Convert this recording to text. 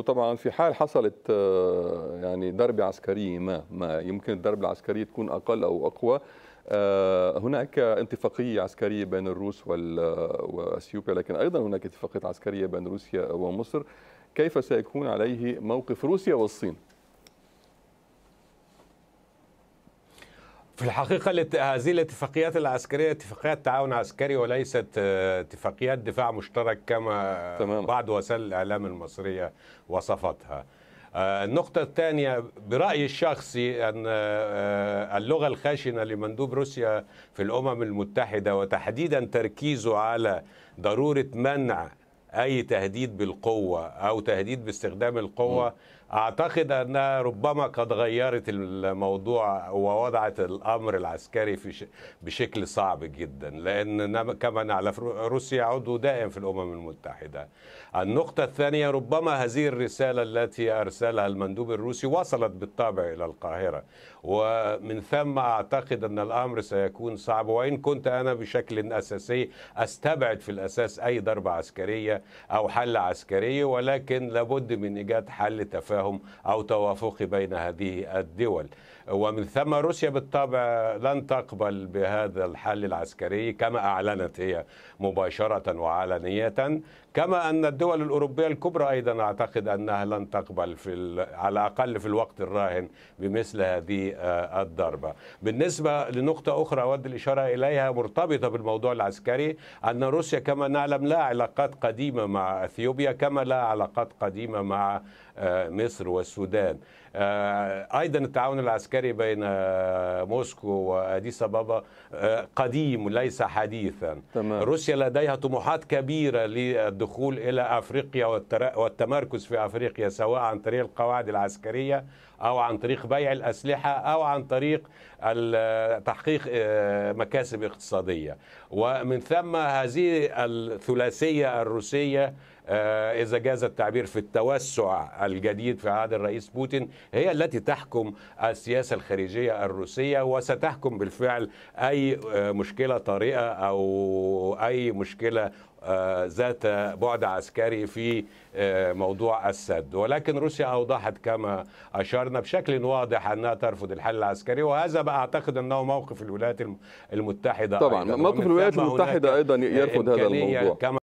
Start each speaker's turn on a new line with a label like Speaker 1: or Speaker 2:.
Speaker 1: وطبعا في حال حصلت آه، يعني ضربة عسكرية ما ما يمكن الضربة العسكرية تكون أقل أو أقوى آه، هناك اتفاقية عسكرية بين الروس آه، وأثيوبيا لكن أيضا هناك اتفاقية عسكرية بين روسيا ومصر كيف سيكون عليه موقف روسيا والصين
Speaker 2: في الحقيقة هذه الاتفاقيات العسكرية اتفاقيات تعاون عسكري وليست آه، اتفاقيات دفاع مشترك كما تمام. بعض وسائل الإعلام المصرية وصفتها آه، النقطة الثانية برأيي الشخصي أن آه، اللغة الخشنة لمندوب روسيا في الأمم المتحدة وتحديدا تركيزه على ضرورة منع أي تهديد بالقوة أو تهديد باستخدام القوة م. أعتقد أنها ربما قد غيرت الموضوع ووضعت الأمر العسكري في بشكل صعب جدا لأن كما نعرف روسيا عضو دائم في الأمم المتحدة النقطة الثانية ربما هذه الرسالة التي أرسلها المندوب الروسي وصلت بالطبع إلى القاهرة ومن ثم أعتقد أن الأمر سيكون صعب وإن كنت أنا بشكل أساسي أستبعد في الأساس أي ضربة عسكرية أو حل عسكري ولكن لابد من إيجاد حل تفاهم بينهم أو توافق بين هذه الدول ومن ثم روسيا بالطبع لن تقبل بهذا الحل العسكري كما أعلنت هي مباشرة وعلنية كما أن الدول الأوروبية الكبرى أيضا أعتقد أنها لن تقبل في على الأقل في الوقت الراهن بمثل هذه آه، الضربة بالنسبة لنقطة أخرى أود الإشارة إليها مرتبطة بالموضوع العسكري أن روسيا كما نعلم لا علاقات قديمة مع أثيوبيا كما لا علاقات قديمة مع آه، مصر مصر والسودان آه، ايضا التعاون العسكري بين آه، موسكو واديس ابابا آه، قديم ليس حديثا تمام. روسيا لديها طموحات كبيره للدخول الى افريقيا والتمركز في افريقيا سواء عن طريق القواعد العسكريه او عن طريق بيع الاسلحه او عن طريق تحقيق مكاسب اقتصاديه ومن ثم هذه الثلاثيه الروسيه آه، إذا جاز التعبير في التوسع الجديد في عهد الرئيس بوتين هي التي تحكم السياسة الخارجية الروسية وستحكم بالفعل أي آه، مشكلة طارئة أو أي مشكلة آه، ذات بعد عسكري في موضوع السد ولكن روسيا أوضحت كما أشرنا بشكل واضح أنها ترفض الحل العسكري وهذا بقى أعتقد أنه موقف الولايات المتحدة طبعا أيضاً موقف الولايات المتحدة أيضا يرفض هذا الموضوع كما